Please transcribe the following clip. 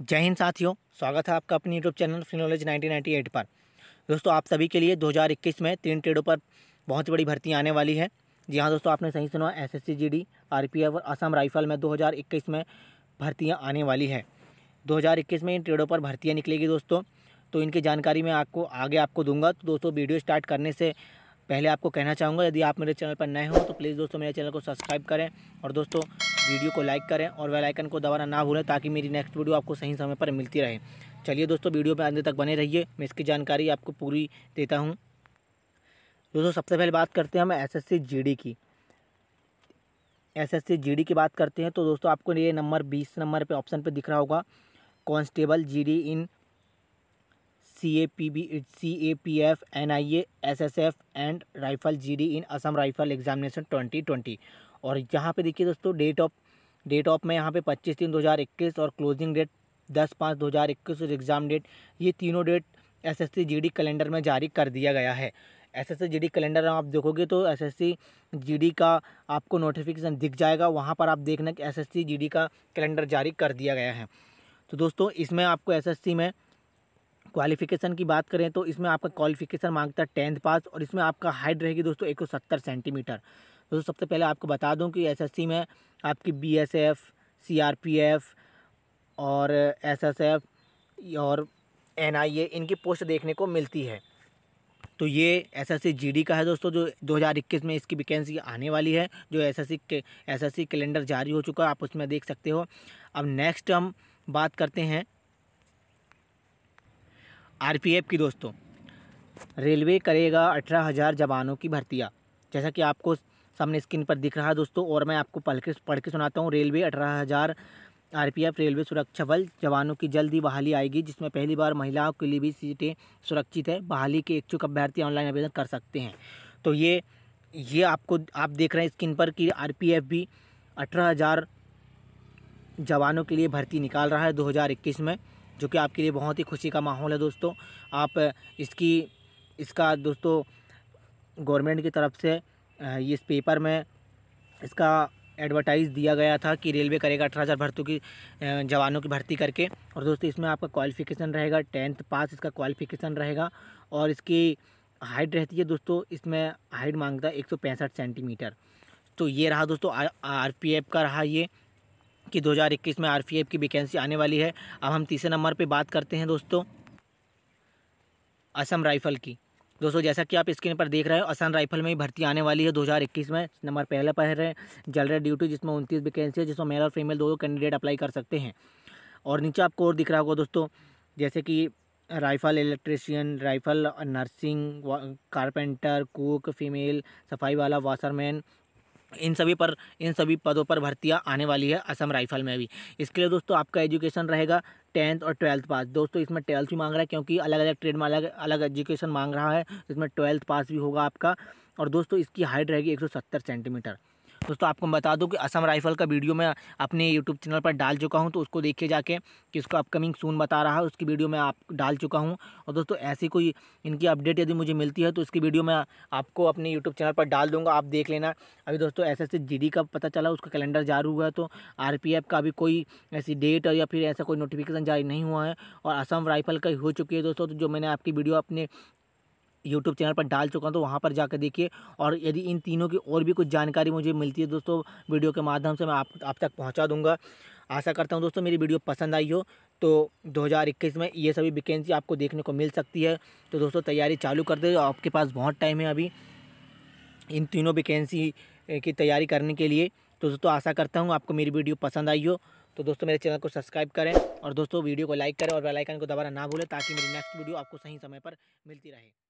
जय हिंद साथियों स्वागत है आपका अपनी यूट्यूब चैनल फिनोलॉज 1998 पर दोस्तों आप सभी के लिए 2021 में तीन ट्रेडों पर बहुत ही बड़ी भर्ती आने वाली है जी हाँ दोस्तों आपने सही सुना S S C G D R P F और असम राइफल में 2021 में भर्तियाँ आने वाली है 2021 में इन ट्रेडों पर भर्तियाँ निकलेगी दोस्तों तो इनकी जानकारी मैं आपको आगे आपको दूंगा तो दोस्तों वीडियो स्टार्ट करने से पहले आपको कहना चाहूँगा यदि आप मेरे चैनल पर नए हो तो प्लीज़ दोस्तों मेरे चैनल को सब्सक्राइब करें और दोस्तों वीडियो को लाइक करें और वेल आइकन को दबाना ना भूलें ताकि मेरी नेक्स्ट वीडियो आपको सही समय पर मिलती रहे चलिए दोस्तों वीडियो में आने तक बने रहिए मैं इसकी जानकारी आपको पूरी देता हूँ दोस्तों सबसे पहले बात करते हैं हम एस एस की एस एस की बात करते हैं तो दोस्तों आपको ये नंबर बीस नंबर पे ऑप्शन पे दिख रहा होगा constable GD in C A P B C A P F N I A S S F and rifle G D in Assam rifle examination twenty twenty और यहाँ पे देखिए दोस्तों डेट ऑफ डेट ऑफ में यहाँ पे पच्चीस तीन दो हज़ार इक्कीस और क्लोजिंग डेट दस पाँच दो हज़ार इक्कीस और एग्ज़ाम डेट ये तीनों date S S C G D calendar में जारी कर दिया गया है S S C G D calendar आप देखोगे तो S S C G D का आपको नोटिफिकेशन दिख जाएगा वहाँ पर आप देखना कि एस एस जी डी का कैलेंडर जारी कर दिया गया है तो दोस्तों इसमें आपको एस एस सी में क्वालिफिकेशन की बात करें तो इसमें आपका क्वालिफिकेशन मांगता है टेंथ पास और इसमें आपका हाइट रहेगी दोस्तों एक सेंटीमीटर दोस्तों सबसे पहले आपको बता दूँ कि एस में आपकी बीएसएफ एफ और एस और एन इनकी पोस्ट देखने को मिलती है तो ये एसएससी जीडी का है दोस्तों जो 2021 में इसकी वैकेंसी आने वाली है जो एसएससी के एसएससी कैलेंडर जारी हो चुका है आप उसमें देख सकते हो अब नेक्स्ट हम बात करते हैं आरपीएफ की दोस्तों रेलवे करेगा अठारह हज़ार जवानों की भर्तियाँ जैसा कि आपको सामने स्क्रीन पर दिख रहा है दोस्तों और मैं आपको पढ़ के पढ़ के सुनाता हूँ रेलवे अठारह हज़ार आर रेलवे सुरक्षा बल जवानों की जल्द ही बहाली आएगी जिसमें पहली बार महिलाओं के लिए भी सीटें सुरक्षित है बहाली के इच्छुक अभ्यर्थी ऑनलाइन आवेदन कर सकते हैं तो ये ये आपको आप देख रहे हैं स्क्रीन पर कि आर भी अठारह हज़ार जवानों के लिए भर्ती निकाल रहा है दो में जो कि आपके लिए बहुत ही खुशी का माहौल है दोस्तों आप इसकी इसका दोस्तों गवर्नमेंट की तरफ से इस पेपर में इसका एडवर्टाइज़ दिया गया था कि रेलवे करेगा अठारह हज़ार भर्तों की जवानों की भर्ती करके और दोस्तों इसमें आपका क्वालिफ़िकेशन रहेगा टेंथ पास इसका क्वालिफ़िकेशन रहेगा और इसकी हाइट रहती है दोस्तों इसमें हाइट मांगता है एक सेंटीमीटर तो ये रहा दोस्तों आर पी एफ का रहा ये कि 2021 में आर की वैकेंसी आने वाली है अब हम तीसरे नंबर पे बात करते हैं दोस्तों असम राइफ़ल की दोस्तों जैसा कि आप स्क्रीन पर देख रहे हो असम राइफल में ही भर्ती आने वाली है 2021 में नंबर पहले पर है जनरल ड्यूटी जिसमें उनतीस वैकेंसी है जिसमें मेल और फीमेल दोनों कैंडिडेट अप्लाई कर सकते हैं और नीचे आपको और दिख रहा होगा दोस्तों जैसे कि rifle electrician rifle nursing carpenter cook female सफाई वाला वाशरमैन इन सभी पर इन सभी पदों पर भर्तियाँ आने वाली है असम राइफल में भी इसके लिए दोस्तों आपका एजुकेशन रहेगा टेंथ और ट्वेल्थ पास दोस्तों इसमें ट्वेल्थ भी मांग रहा है क्योंकि अलग अलग ट्रेड में अलग अलग एजुकेशन मांग रहा है इसमें ट्वेल्थ पास भी होगा आपका और दोस्तों इसकी हाइट रहेगी एक सेंटीमीटर दोस्तों आपको बता दूं कि असम राइफल का वीडियो मैं अपने यूट्यूब चैनल पर डाल चुका हूँ तो उसको देखिए जाके कि उसको अपकमिंग सून बता रहा है उसकी वीडियो मैं आप डाल चुका हूँ और दोस्तों ऐसी कोई इनकी अपडेट यदि मुझे मिलती है तो उसकी वीडियो मैं आपको अपने यूट्यूब चैनल पर डाल दूँगा आप देख लेना अभी दोस्तों ऐसे ऐसे जी का पता चला उसका कैलेंडर जारी हुआ है तो आर का अभी कोई ऐसी डेट या फिर ऐसा कोई नोटिफिकेशन जारी नहीं हुआ है और असम राइफल का हो चुकी है दोस्तों तो जो मैंने आपकी वीडियो अपने यूट्यूब चैनल पर डाल चुका हूँ तो वहाँ पर जाकर देखिए और यदि इन तीनों की और भी कुछ जानकारी मुझे मिलती है दोस्तों वीडियो के माध्यम से मैं आप आप तक पहुँचा दूँगा आशा करता हूँ दोस्तों मेरी वीडियो पसंद आई हो तो 2021 में ये सभी वैकेंसी आपको देखने को मिल सकती है तो दोस्तों तैयारी चालू कर दे आपके पास बहुत टाइम है अभी इन तीनों वैकेंसी की तैयारी करने के लिए तो दोस्तों आशा करता हूँ आपको मेरी वीडियो पसंद आई हो तो दोस्तों मेरे चैनल को सब्सक्राइब करें और दोस्तों वीडियो को लाइक करें और बेलाइकन को दोबारा ना भूलें ताकि मेरी नेक्स्ट वीडियो आपको सही समय पर मिलती रहे